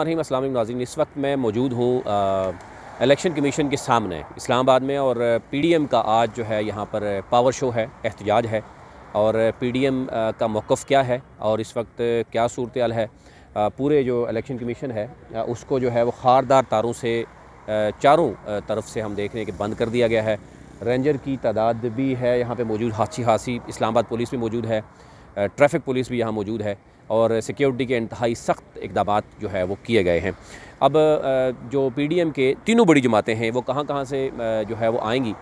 रहीम अस्सलाम नाजीन इस वक्त मैं मौजूद हूँ इलेक्शन कमीशन के सामने इस्लामाबाद में और पीडीएम का आज जो है यहाँ पर पावर शो है एहतजाज है और पीडीएम का मौक़ क्या है और इस वक्त क्या सूरत है पूरे जो इलेक्शन कमीशन है उसको जो है वो खारदार तारों से चारों तरफ से हम देख रहे हैं कि बंद कर दिया गया है रेंजर की तादाद भी है यहाँ पर मौजूद हाथी इस्लाम इस्लामाबाद पुलिस भी मौजूद है ट्रैफिक पुलिस भी यहाँ मौजूद है और सिक्योरिटी के इंतहाई सख्त इकदाम जो है वो किए गए हैं अब जो पी डी एम के तीनों बड़ी जमातें हैं वो कहाँ कहाँ से जो है वो आएंगी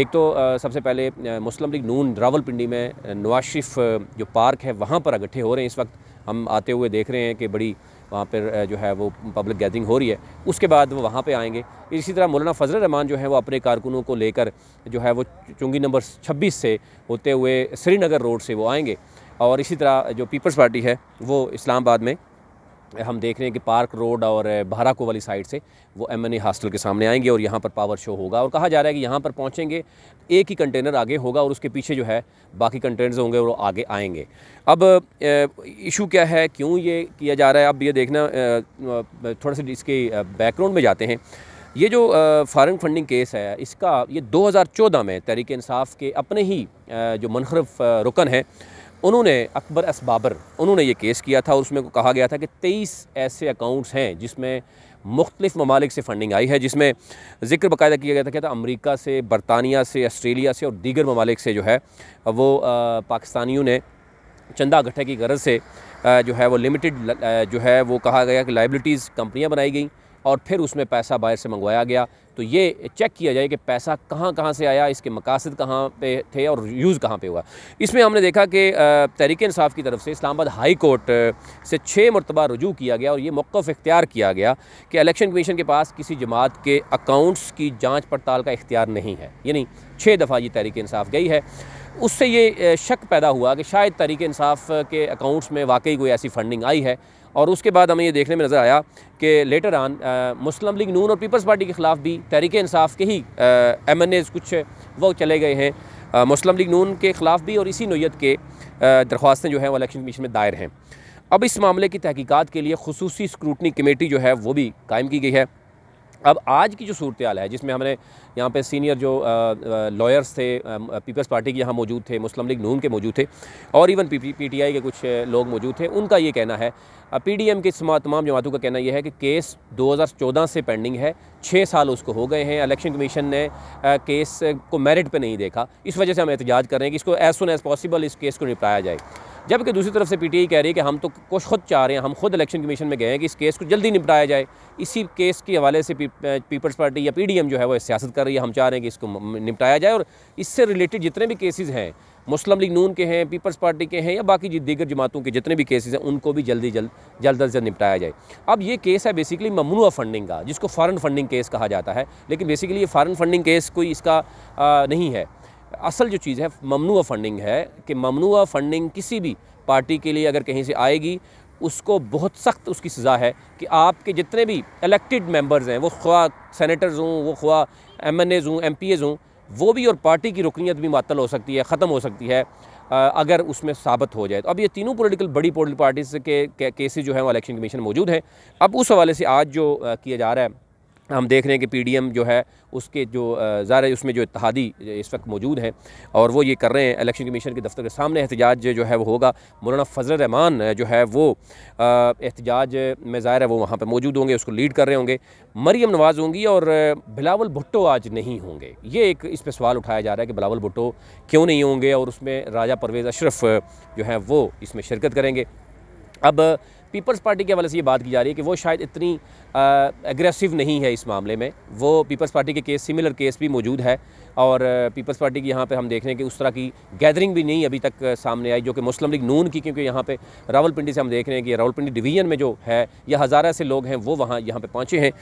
एक तो सबसे पहले मुस्लिम लीग नून रावलपिंडी में नवाज शरीफ जो पार्क है वहाँ पर इकट्ठे हो रहे हैं इस वक्त हम आते हुए देख रहे हैं कि बड़ी वहाँ पर जो है वो पब्लिक गैदरिंग हो रही है उसके बाद वो वहाँ पे आएंगे इसी तरह मौलाना फजल रहमान जो है वो अपने कारकुनों को लेकर जो है वो चुंगी नंबर 26 से होते हुए श्रीनगर रोड से वो आएंगे और इसी तरह जो पीपल्स पार्टी है वो इस्लामाबाद में हम देख रहे हैं कि पार्क रोड और बहराको वाली साइड से वो एम एन ए हॉस्टल के सामने आएंगे और यहाँ पर पावर शो होगा और कहा जा रहा है कि यहाँ पर पहुँचेंगे एक ही कंटेनर आगे होगा और उसके पीछे जो है बाकी कंटेनर्स होंगे वो आगे आएंगे अब इशू क्या है क्यों ये किया जा रहा है अब ये देखना थोड़ा सा इसके बैकग्राउंड में जाते हैं ये जो फॉरन फंडिंग केस है इसका ये 2014 में तहरीक इंसाफ के अपने ही जो मनहरफ रुकन है उन्होंने अकबर असबाबर उन्होंने ये केस किया था और उसमें को कहा गया था कि तेईस ऐसे अकाउंट्स हैं जिसमें मुख्तलिफ ममालिक से फ़ंडिंग आई है जिसमें जिक्र बाकायदा किया गया था कहता तो अमरीका से बरतानिया से आस्ट्रेलिया से और दीगर ममालिक से जो है वो पाकिस्तानियों ने चंदा इकट्ठे की गरज से जो है वो लिमिटेड जो है वो कहा गया कि लाइबिलिटीज़ कंपनियाँ बनाई गई और फिर उसमें पैसा बाहर से मंगवाया गया तो ये चेक किया जाए कि पैसा कहाँ कहाँ से आया इसके मकासद कहाँ पे थे और यूज़ कहाँ पे हुआ इसमें हमने देखा कि तहरीक इसाफ की तरफ से इस्लामाबाद हाई कोर्ट से छः मरतबा रजू किया गया और ये मौक़ इख्तियार किया गया कि इलेक्शन कमीशन के पास किसी जमात के अकाउंट्स की जाँच पड़ताल का इख्तियार नहीं है यानी छः दफ़ा ये तहरीक इसाफ़ गई है उससे ये शक पैदा हुआ कि शायद तहरीक इसाफ के अकाउंट्स में वाकई कोई ऐसी फंडिंग आई है और उसके बाद हमें ये देखने में नज़र आया कि लेटर आन मुस्लिम लीग नून और पीपल्स पार्टी के ख़िलाफ़ भी तहरीक इंसाफ के ही एम एन एज़ कुछ वो चले गए हैं मुस्लिम लीग नून के ख़िलाफ़ भी और इसी नोयत के दरख्वास्तें जो हैं वो इलेक्शन कमीशन में दायर हैं अब इस मामले की तहकीकत के लिए खसूसी स्क्रूटनी कमेटी जो है वो भी कायम की गई है अब आज की जो सूरत हाल है जिसमें हमने यहाँ पे सीनियर जो लॉयर्स थे पीपल्स पार्टी के यहाँ मौजूद थे मुस्लिम लीग नून के मौजूद थे और even P P T I के कुछ लोग मौजूद थे उनका ये कहना है पी डी एम के तमाम जमातों का कहना यह है कि केस 2014 से पेंडिंग है छः साल उसको हो गए हैं इलेक्शन कमीशन ने केस को मेरिट पर नहीं देखा इस वजह से हम एहतजाज कर रहे हैं कि इसको एज़ सुन एज़ पॉसिबल इस केस को निपटाया जाए जबकि दूसरी तरफ से पीटीआई कह रही है कि हम तो कुछ खुद चाह रहे हैं हम खुद इलेक्शन कमीशन में गए हैं कि इस केस को जल्दी निपटाया जाए इसी केस के हवाले से पी, पीपल्स पार्टी या पीडीएम जो है वो सियासत कर रही है हम चाह रहे हैं कि इसको निपटाया जाए और इससे रिलेटेड जितने भी केसेज हैं मुस्लिम लीग नून के हैं पीपल्स पार्टी के हैं या बाकी जी दीगर जमातों के जितने भी केसेज हैं उनको भी जल्दी जल्द जल्द अज जल्द निपटाया जाए अब ये केस है बेसिकली ममनुआ फंडिंग का जिसको फ़ारन फंडिंग केस कहा जाता है लेकिन बेसिकली ये फ़ारन फंडिंग केस कोई इसका नहीं है असल जो चीज़ है ममनू फ़ंडिंग है कि ममनू फ़ंडिंग किसी भी पार्टी के लिए अगर कहीं से आएगी उसको बहुत सख्त उसकी सज़ा है कि आपके जितने भी इलेक्टेड मेंबर्स हैं वो ख्वा सेनेटर्स हों वो ख्वा एम एन एज़ हों एम पी एज़ हों वो भी और पार्टी की रुकनीत भी मतल हो सकती है ख़त्म हो सकती है अगर उसमें साबित हो जाए तो अब ये तीनों पॉलिटिकल बड़ी पोलिटिकल पार्टीज़ के केसेस जो हैं वो इलेक्शन कमीशन मौजूद हैं अब उस हवाले से आज जो किया जा रहा है हम देख रहे हैं कि पीडीएम जो है उसके जो ज़ाहिर उसमें जो इतिहादी इस वक्त मौजूद हैं और वो ये कर रहे हैं इलेक्शन कमीशन के दफ्तर के सामने एहतजाज जो है वो होगा मौलाना फजल रहमान जो है वो एहतजाज में ज़ाहिर है वो वहाँ पर मौजूद होंगे उसको लीड कर रहे होंगे मरियम नवाज़ होंगी और बिलावल भुट्टो आज नहीं होंगे ये एक इस पर सवाल उठाया जा रहा है कि बिलावल भुट्टो क्यों नहीं होंगे और उसमें राजा परवेज़ अशरफ जो है वो इसमें शिरकत करेंगे अब पीपल्स पार्टी के हवाले से ये बात की जा रही है कि वो शायद इतनी एग्रेसिव नहीं है इस मामले में वो पीपल्स पार्टी के केस सिमिलर केस भी मौजूद है और पीपल्स पार्टी की यहाँ पे हम देख रहे हैं कि उस तरह की गैदरिंग भी नहीं अभी तक सामने आई जो कि मुस्लिम लीग नून की क्योंकि यहाँ पे रावलपिंडी से हम देख रहे हैं कि रावलपिंडी डिवीजन में जो है या हज़ारा से लोग हैं वो वहाँ यहाँ पर पहुँचे हैं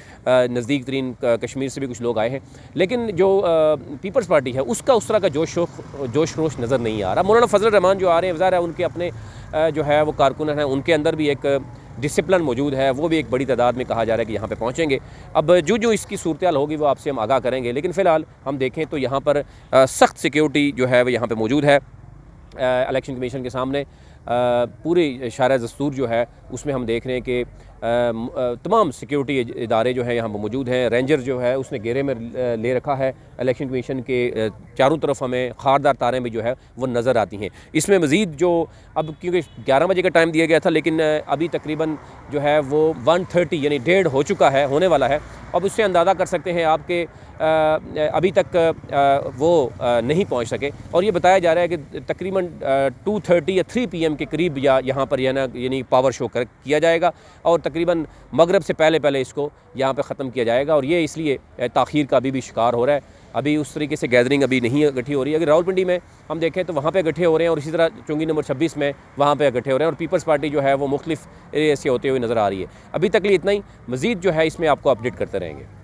नज़दीक तरीन कश्मीर से भी कुछ लोग आए हैं लेकिन जो पीपल्स पार्टी है उसका उस तरह का जोश जोश रोश नज़र नहीं आ रहा मौलाना फजल रहमान जो आ रहे हैं वजह उनके अपने जो है वो कारकुन हैं उनके अंदर भी एक डिसिप्लिन मौजूद है वो भी एक बड़ी तादाद में कहा जा रहा है कि यहाँ पर पहुँचेंगे अब जो जो इसकी सूरत होगी वो आपसे हम आगाह करेंगे लेकिन फ़िलहाल हम देखें तो यहाँ पर सख्त सिक्योरिटी जो है वो यहाँ पर मौजूद है इलेक्शन कमीशन के सामने पूरे शारा दस्तूर जो है उसमें हम देख रहे हैं कि तमाम सिक्योरिटी इदारे जो हैं यहाँ मौजूद हैं रेंजर जो है उसने घेरे में ले रखा है इलेक्शन कमीशन के चारों तरफ हमें खारदार तारें भी जो है वो नज़र आती हैं इसमें मज़ीद जो अब क्योंकि ग्यारह बजे का टाइम दिया गया था लेकिन अभी तकरीबन जो है वो वन थर्टी यानी डेढ़ हो चुका है होने वाला है अब उससे अंदाज़ा कर सकते हैं आपके अभी तक वो नहीं पहुँच सके और ये बताया जा रहा है कि तकरीबन टू थर्टी या थ्री पी एम टाइम के करीब या यहाँ पर याना यानी पावर शो कर किया जाएगा और तकरीबन मगरब से पहले पहले इसको यहाँ पर ख़त्म किया जाएगा और ये इसलिए तखीर का अभी भी शिकार हो रहा है अभी उस तरीके से गैदरिंग अभी नहीं इकट्ठी हो रही है अगर रावलपिंडी में हम देखें तो वहाँ पे इकट्ठे हो रहे हैं और इसी तरह चुंगी नंबर छब्बीस में वहाँ पे इकट्ठे हो रहे हैं और पीपल्स पार्टी जो है वो मुख्तफ एरिया से होते हुए नज़र आ रही है अभी तक लिए इतना ही मज़ीद जो है इसमें आपको अपडेट करते रहेंगे